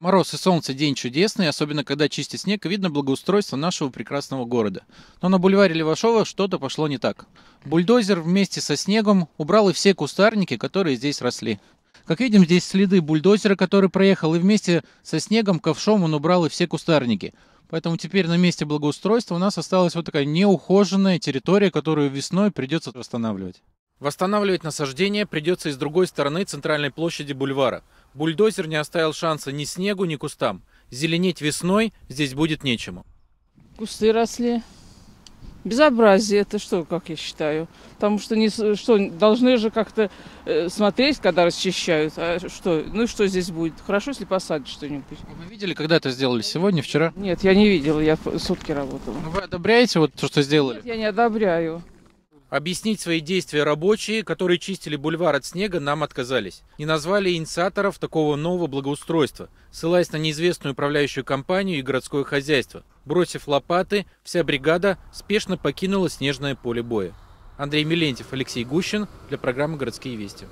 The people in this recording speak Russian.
Мороз и солнце – день чудесный, особенно когда чистит снег, и видно благоустройство нашего прекрасного города. Но на бульваре Левашова что-то пошло не так. Бульдозер вместе со снегом убрал и все кустарники, которые здесь росли. Как видим, здесь следы бульдозера, который проехал, и вместе со снегом ковшом он убрал и все кустарники. Поэтому теперь на месте благоустройства у нас осталась вот такая неухоженная территория, которую весной придется восстанавливать. Восстанавливать насаждение придется и с другой стороны центральной площади бульвара. Бульдозер не оставил шанса ни снегу, ни кустам. Зеленеть весной здесь будет нечему. Кусты росли. Безобразие это что, как я считаю. Потому что, не, что должны же как-то э, смотреть, когда расчищают. А что, ну что здесь будет? Хорошо, если посадят что-нибудь. А вы видели, когда это сделали? Сегодня, вчера? Нет, я не видела, я сутки работала. Ну, вы одобряете вот то, что сделали? Нет, я не одобряю. Объяснить свои действия рабочие, которые чистили бульвар от снега, нам отказались. Не назвали инициаторов такого нового благоустройства, ссылаясь на неизвестную управляющую компанию и городское хозяйство. Бросив лопаты, вся бригада спешно покинула снежное поле боя. Андрей Милентьев, Алексей Гущин для программы «Городские вести».